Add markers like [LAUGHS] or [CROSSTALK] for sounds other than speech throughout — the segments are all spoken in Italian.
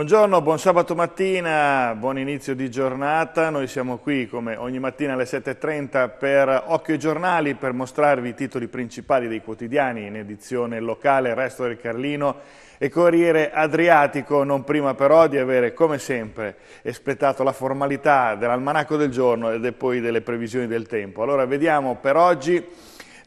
Buongiorno, buon sabato mattina, buon inizio di giornata. Noi siamo qui come ogni mattina alle 7.30 per Occhio ai giornali per mostrarvi i titoli principali dei quotidiani in edizione locale, Resto del Carlino e Corriere Adriatico, non prima però di avere come sempre espletato la formalità dell'almanacco del giorno e poi delle previsioni del tempo. Allora vediamo per oggi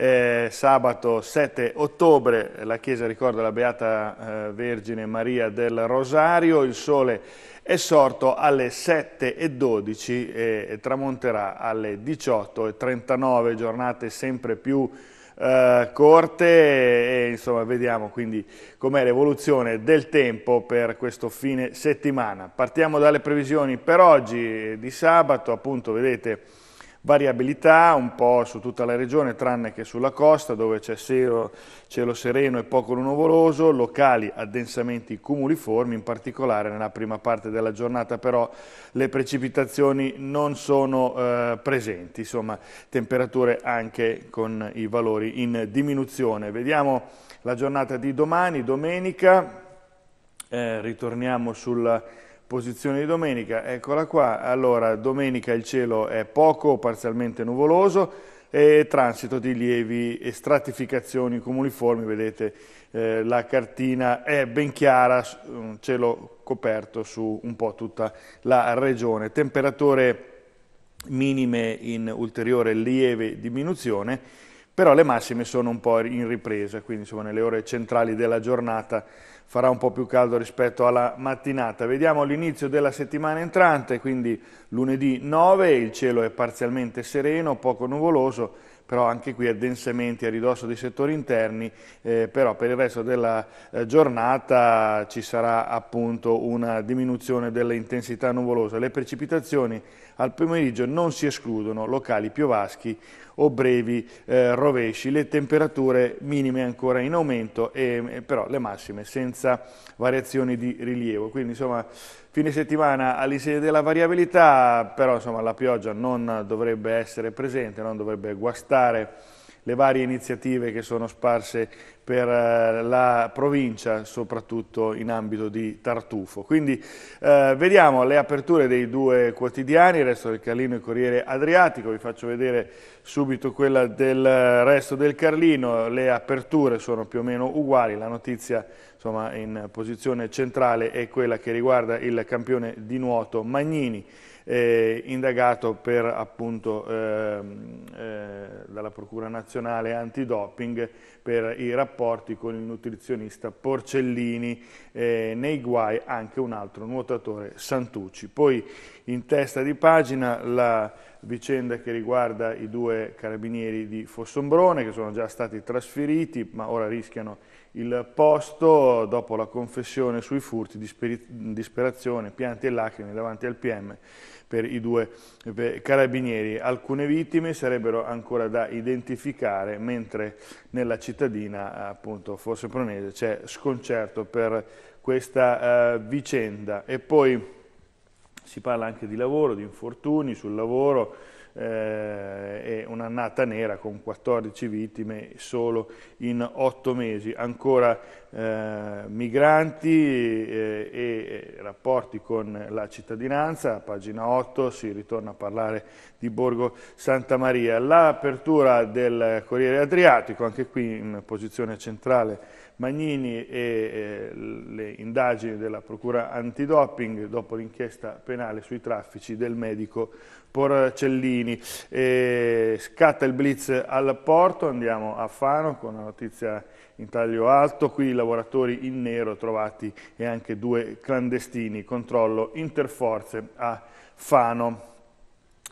eh, sabato 7 ottobre la Chiesa ricorda la Beata eh, Vergine Maria del Rosario, il sole è sorto alle 7.12 e, e tramonterà alle 18.39, giornate sempre più eh, corte e insomma vediamo quindi com'è l'evoluzione del tempo per questo fine settimana. Partiamo dalle previsioni per oggi eh, di sabato, appunto vedete variabilità un po' su tutta la regione tranne che sulla costa dove c'è cielo, sereno e poco nuvoloso, locali addensamenti cumuliformi, in particolare nella prima parte della giornata però le precipitazioni non sono eh, presenti, insomma temperature anche con i valori in diminuzione. Vediamo la giornata di domani, domenica, eh, ritorniamo sulla Posizione di domenica, eccola qua. Allora, domenica il cielo è poco, parzialmente nuvoloso, e transito di lievi e stratificazioni comuniformi, vedete eh, la cartina è ben chiara, cielo coperto su un po' tutta la regione. Temperature minime in ulteriore lieve diminuzione, però le massime sono un po' in ripresa, quindi insomma, nelle ore centrali della giornata farà un po' più caldo rispetto alla mattinata. Vediamo l'inizio della settimana entrante, quindi lunedì 9, il cielo è parzialmente sereno, poco nuvoloso, però anche qui addensamenti a ridosso dei settori interni, eh, però per il resto della eh, giornata ci sarà appunto una diminuzione dell'intensità nuvolosa. Le precipitazioni al pomeriggio non si escludono, locali piovaschi o brevi eh, rovesci, le temperature minime ancora in aumento, e, eh, però le massime senza senza variazioni di rilievo. Quindi insomma fine settimana all'insieme della variabilità, però insomma la pioggia non dovrebbe essere presente, non dovrebbe guastare le varie iniziative che sono sparse per eh, la provincia, soprattutto in ambito di Tartufo. Quindi eh, vediamo le aperture dei due quotidiani, il resto del Carlino e Corriere Adriatico, vi faccio vedere subito quella del eh, resto del Carlino, le aperture sono più o meno uguali, la notizia insomma, in posizione centrale è quella che riguarda il campione di nuoto Magnini, eh, indagato per, appunto, ehm, eh, dalla Procura Nazionale Antidoping per i rapporti con il nutrizionista Porcellini, eh, nei guai anche un altro nuotatore Santucci. Poi in testa di pagina la vicenda che riguarda i due carabinieri di Fossombrone che sono già stati trasferiti ma ora rischiano di il posto dopo la confessione sui furti, disperazione, pianti e lacrime davanti al PM per i due carabinieri. Alcune vittime sarebbero ancora da identificare, mentre nella cittadina, appunto, forse pronese, c'è sconcerto per questa uh, vicenda. E poi si parla anche di lavoro, di infortuni sul lavoro, eh, è un'annata nera con 14 vittime solo in 8 mesi, ancora eh, migranti eh, e eh, rapporti con la cittadinanza, pagina 8 si ritorna a parlare di Borgo Santa Maria, l'apertura del Corriere Adriatico, anche qui in posizione centrale Magnini e le indagini della Procura Antidoping dopo l'inchiesta penale sui traffici del medico Porcellini. Eh, scatta il blitz al porto, andiamo a Fano con una notizia in taglio alto, qui i lavoratori in nero trovati e anche due clandestini, controllo interforze a Fano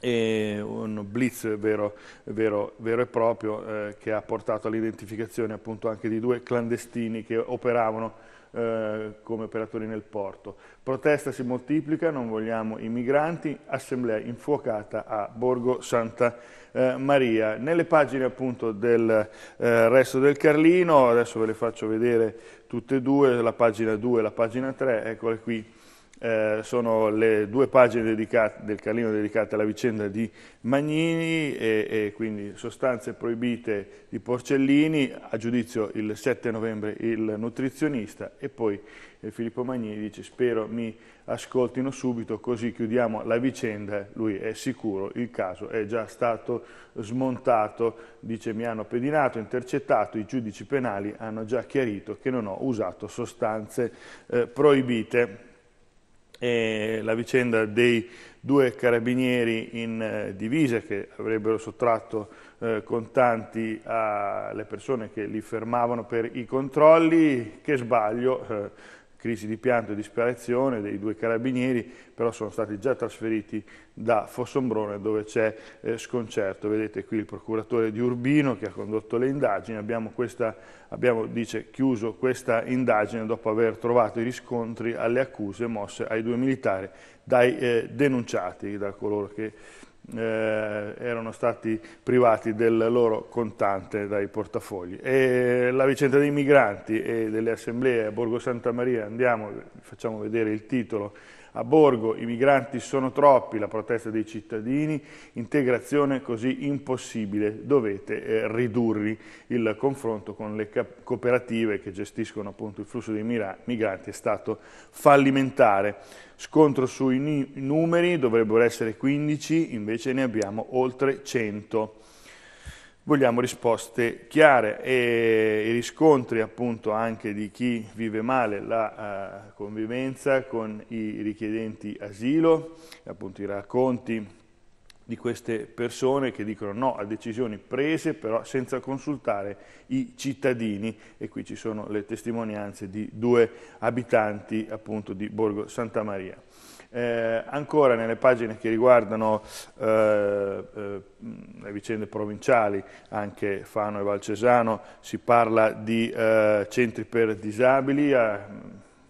e un blitz vero, vero, vero e proprio eh, che ha portato all'identificazione appunto anche di due clandestini che operavano eh, come operatori nel porto. Protesta si moltiplica, non vogliamo i migranti, assemblea infuocata a Borgo Santa eh, Maria. Nelle pagine appunto del eh, resto del Carlino, adesso ve le faccio vedere tutte e due, la pagina 2 e la pagina 3, eccole qui eh, sono le due pagine dedicate, del Carlino dedicate alla vicenda di Magnini e, e, quindi sostanze proibite di porcellini, a giudizio il 7 novembre il nutrizionista e poi eh, Filippo Magnini dice spero mi ascoltino subito così chiudiamo la vicenda, lui è sicuro, il caso è già stato smontato, dice mi hanno pedinato, intercettato, i giudici penali hanno già chiarito che non ho usato sostanze eh, proibite e la vicenda dei due carabinieri in eh, divisa che avrebbero sottratto eh, contanti alle persone che li fermavano per i controlli, che sbaglio, eh, crisi di pianto e disperazione dei due carabinieri, però sono stati già trasferiti da Fossombrone dove c'è eh, sconcerto. Vedete qui il procuratore di Urbino che ha condotto le indagini, abbiamo, questa, abbiamo dice, chiuso questa indagine dopo aver trovato i riscontri alle accuse mosse ai due militari dai eh, denunciati, da coloro che eh, erano stati privati del loro contante dai portafogli. E la vicenda dei migranti e delle assemblee a Borgo Santa Maria, andiamo, facciamo vedere il titolo, a Borgo i migranti sono troppi, la protesta dei cittadini, integrazione così impossibile, dovete eh, ridurli il confronto con le cooperative che gestiscono appunto il flusso dei migranti è stato fallimentare. Scontro sui numeri dovrebbero essere 15, invece ne abbiamo oltre 100 vogliamo risposte chiare e i riscontri appunto anche di chi vive male la uh, convivenza con i richiedenti asilo, appunto i racconti di queste persone che dicono no a decisioni prese però senza consultare i cittadini e qui ci sono le testimonianze di due abitanti appunto di Borgo Santa Maria. Eh, ancora nelle pagine che riguardano eh, eh, le vicende provinciali, anche Fano e Valcesano, si parla di eh, centri per disabili, a mm,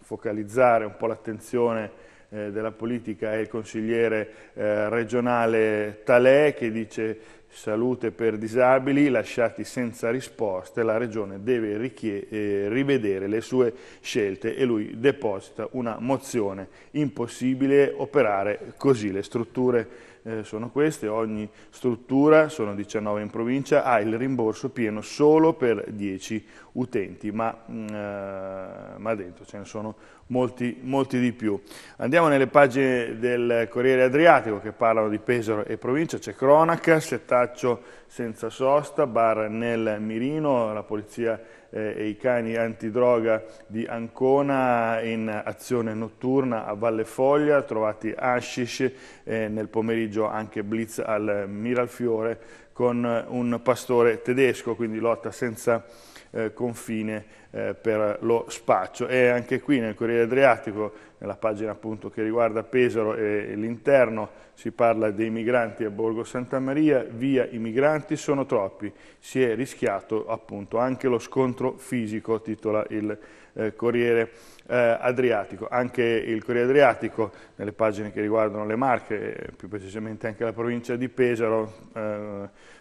focalizzare un po' l'attenzione eh, della politica è il consigliere eh, regionale Talè che dice salute per disabili lasciati senza risposte, la Regione deve eh, rivedere le sue scelte e lui deposita una mozione. Impossibile operare così. Le strutture eh, sono queste, ogni struttura, sono 19 in provincia, ha il rimborso pieno solo per 10 utenti, ma, mh, mm, eh, ma dentro ce ne sono molti, molti di più. Andiamo nelle pagine del Corriere Adriatico che parlano di Pesaro e provincia, c'è cronaca, settaccio senza sosta, bar nel mirino, la polizia eh, e i cani antidroga di Ancona in azione notturna a Valle Foglia, trovati hashish eh, nel pomeriggio anche blitz al Miralfiore con eh, un pastore tedesco, quindi lotta senza eh, confine eh, per lo spaccio. E anche qui nel Corriere Adriatico, nella pagina appunto che riguarda Pesaro e, l'interno, si parla dei migranti a Borgo Santa Maria, via i migranti sono troppi, si è rischiato appunto anche lo scontro fisico, titola il eh, Corriere eh, Adriatico. Anche il Corriere Adriatico, nelle pagine che riguardano le Marche, eh, più precisamente anche la provincia di Pesaro,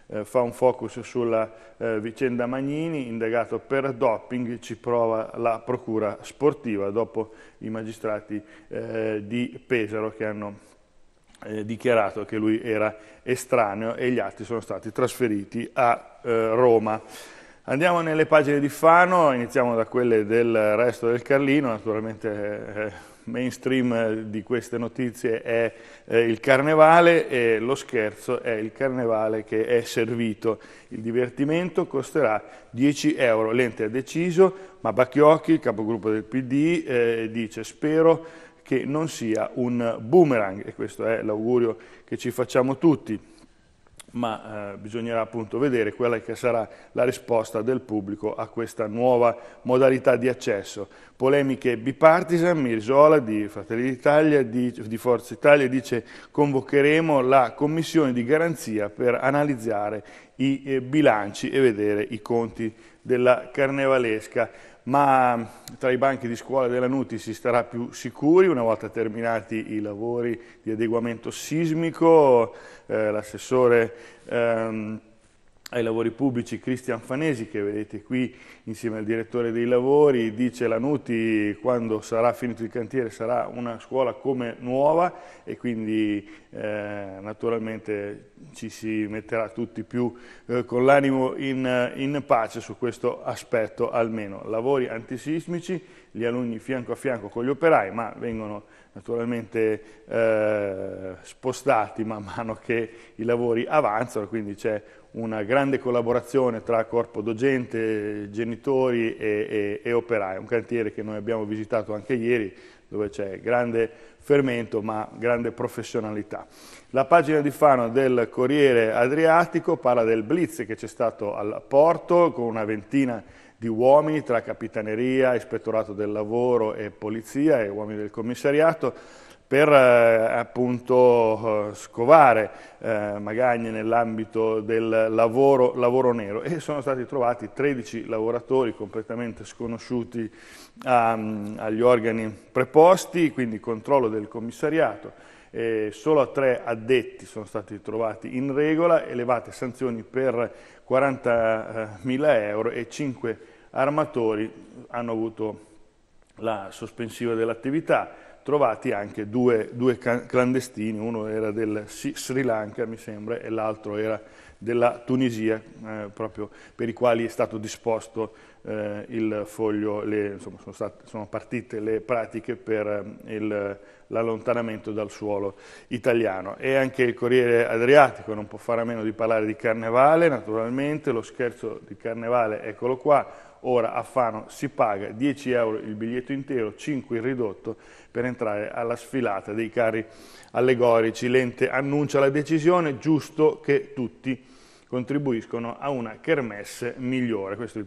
eh, fa un focus sulla eh, vicenda Magnini, indagato per doping, ci prova la procura sportiva dopo i magistrati eh, di Pesaro che hanno eh, dichiarato che lui era estraneo e gli atti sono stati trasferiti a eh, Roma. Andiamo nelle pagine di Fano, iniziamo da quelle del resto del Carlino, naturalmente mainstream eh, di queste notizie è eh, il carnevale e lo scherzo è il carnevale che è servito. Il divertimento costerà 10 euro, l'ente ha deciso, ma Bacchiocchi, il capogruppo del PD, eh, dice spero che non sia un boomerang e questo è l'augurio che ci facciamo tutti ma eh, bisognerà appunto vedere quella che sarà la risposta del pubblico a questa nuova modalità di accesso. Polemiche bipartisan, Mirisola di Fratelli d'Italia, di, di Forza Italia dice convocheremo la commissione di garanzia per analizzare i eh, bilanci e vedere i conti della carnevalesca ma tra i banchi di scuola della Nuti si starà più sicuri una volta terminati i lavori di adeguamento sismico, eh, l'assessore ehm, ai lavori pubblici Cristian Fanesi, che vedete qui insieme al direttore dei lavori, dice la Nuti quando sarà finito il cantiere sarà una scuola come nuova e quindi eh, naturalmente ci si metterà tutti più eh, con l'animo in, in pace su questo aspetto almeno. Lavori antisismici, gli alunni fianco a fianco con gli operai, ma vengono naturalmente eh, spostati man mano che i lavori avanzano, quindi c'è una grande collaborazione tra corpo docente, genitori e, e, e operai, un cantiere che noi abbiamo visitato anche ieri dove c'è grande fermento ma grande professionalità. La pagina di Fano del Corriere Adriatico parla del blitz che c'è stato al porto con una ventina di uomini tra Capitaneria, Ispettorato del Lavoro e Polizia e uomini del commissariato per eh, appunto eh, scovare eh, magagne nell'ambito del lavoro, lavoro, nero e sono stati trovati 13 lavoratori completamente sconosciuti ehm, agli organi preposti, quindi controllo del commissariato. E solo a tre addetti sono stati trovati in regola, elevate sanzioni per 40.000 euro e 5 armatori hanno avuto la sospensiva dell'attività trovati anche due, due clandestini, uno era del Sri Lanka mi sembra e l'altro era della Tunisia, eh, proprio per i quali è stato disposto eh, il foglio, le, insomma, sono, state, sono, partite le pratiche per eh, l'allontanamento dal suolo italiano. E anche il Corriere Adriatico non può fare a meno di parlare di Carnevale, naturalmente, lo scherzo di Carnevale, eccolo qua, Ora a Fano si paga 10 euro il biglietto intero, 5 il ridotto per entrare alla sfilata dei carri allegorici. L'ente annuncia la decisione, giusto che tutti contribuiscono a una kermesse migliore. Questo è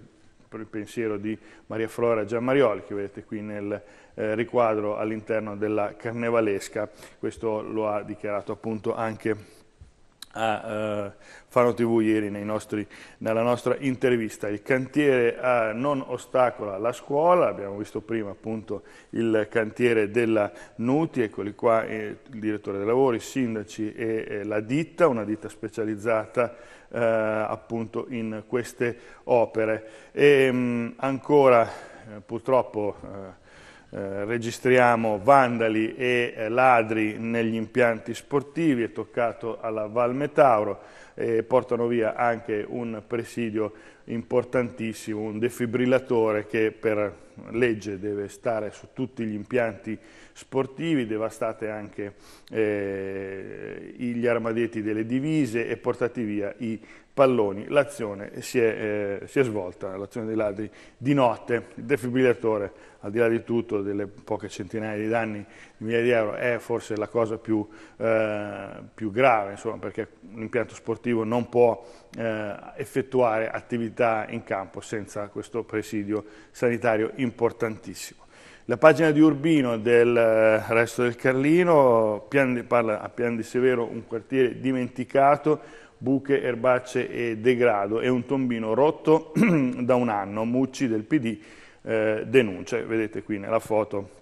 il pensiero di Maria Flora Giammarioli, che vedete qui nel eh, riquadro all'interno della carnevalesca. Questo lo ha dichiarato appunto anche a eh, Fano TV ieri nostri, nella nostra intervista. Il cantiere eh, non ostacola la scuola, abbiamo visto prima appunto il cantiere della Nuti, eccoli qua eh, il direttore dei lavori, i sindaci e eh, la ditta, una ditta specializzata eh, appunto in queste opere. E, ehm, mh, ancora eh, purtroppo eh, registriamo vandali e eh, ladri negli impianti sportivi, è toccato alla Val Metauro, eh, portano via anche un presidio importantissimo, un defibrillatore che per legge deve stare su tutti gli impianti sportivi, devastate anche eh, gli armadietti delle divise e portati via i palloni, l'azione si, eh, si, è svolta, l'azione dei ladri di notte, il defibrillatore al di là di tutto, delle poche centinaia di danni, di migliaia di euro, è forse la cosa più, eh, più grave, insomma, perché un impianto sportivo non può eh, effettuare attività in campo senza questo presidio sanitario importantissimo. La pagina di Urbino del eh, resto del Carlino parla a Pian di Severo, un quartiere dimenticato, buche, erbacce e degrado e un tombino rotto [CLEARS THROAT] da un anno. Mucci del PD eh, denuncia, vedete qui nella foto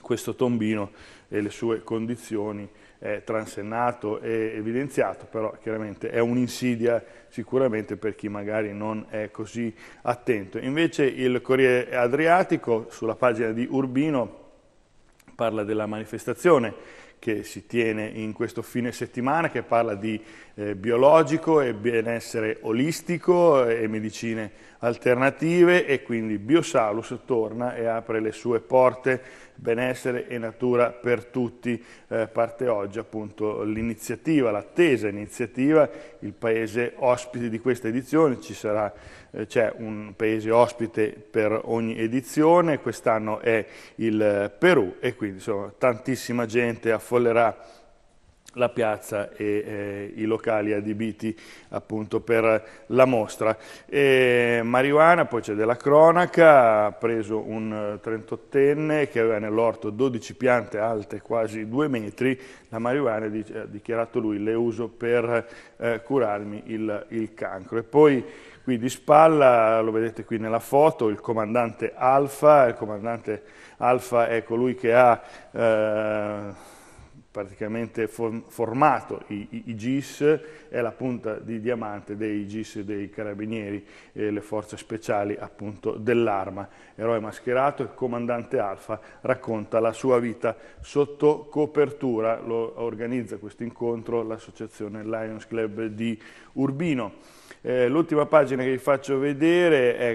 questo tombino e le sue condizioni è transennato e evidenziato, però chiaramente è un'insidia sicuramente per chi magari non è così attento. Invece il Corriere Adriatico sulla pagina di Urbino parla della manifestazione che si tiene in questo fine settimana che parla di eh, biologico e benessere olistico e medicine alternative e quindi Biosalus torna e apre le sue porte, benessere e natura per tutti, eh, parte oggi appunto l'iniziativa, l'attesa iniziativa, il paese ospite di questa edizione, eh, c'è eh, un paese ospite per ogni edizione, quest'anno è il Perù e quindi insomma, tantissima gente affollerà la piazza e eh, i locali adibiti appunto per la mostra. E marijuana, poi c'è della cronaca, ha preso un 38enne eh, che aveva nell'orto 12 piante alte quasi 2 metri, la marijuana ha dichiarato lui le uso per eh, curarmi il, il cancro. E poi qui di spalla, lo vedete qui nella foto, il comandante Alfa, il comandante Alfa è colui che ha... Eh, praticamente formato i, i, GIS, è la punta di diamante dei GIS dei carabinieri, eh, le forze speciali appunto dell'arma. Eroe mascherato, il comandante Alfa racconta la sua vita sotto copertura, lo organizza questo incontro l'associazione Lions Club di Urbino. Eh, l'ultima pagina che vi faccio vedere, è,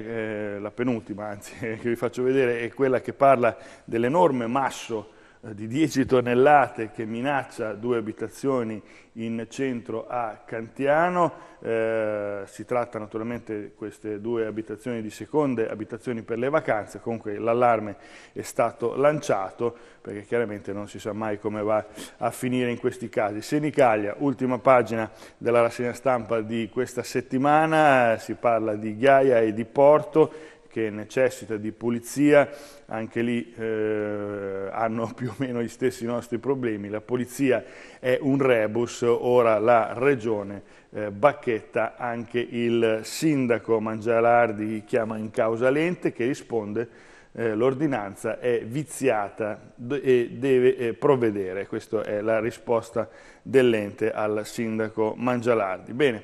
eh, la penultima anzi, [LAUGHS] che vi faccio vedere è quella che parla dell'enorme masso eh, di 10 tonnellate che minaccia due abitazioni in centro a Cantiano. Eh, si tratta naturalmente queste due abitazioni di seconde, abitazioni per le vacanze, comunque l'allarme è stato lanciato perché chiaramente non si sa mai come va a finire in questi casi. Senicaglia, ultima pagina della rassegna stampa di questa settimana, si parla di Ghiaia e di Porto, che necessita di pulizia, anche lì eh, hanno [LAUGHS] più o meno gli stessi nostri problemi, la polizia è un rebus, ora la regione eh, bacchetta anche il sindaco Mangialardi chiama in causa l'ente che risponde eh, l'ordinanza è viziata e deve eh, provvedere, questa è la risposta dell'ente al sindaco Mangialardi. Bene.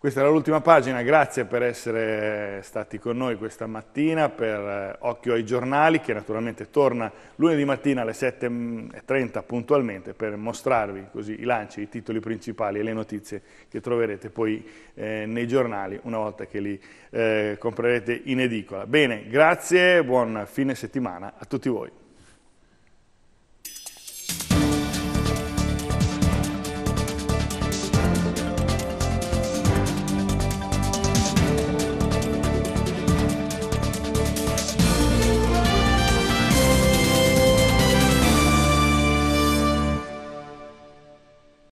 Questa era l'ultima pagina, grazie per essere stati con noi questa mattina, per eh, Occhio ai giornali che naturalmente torna lunedì mattina alle 7.30 puntualmente per mostrarvi così i lanci, i titoli principali e le notizie che troverete poi eh, nei giornali una volta che li eh, comprerete in edicola. Bene, grazie, buon fine settimana a tutti voi.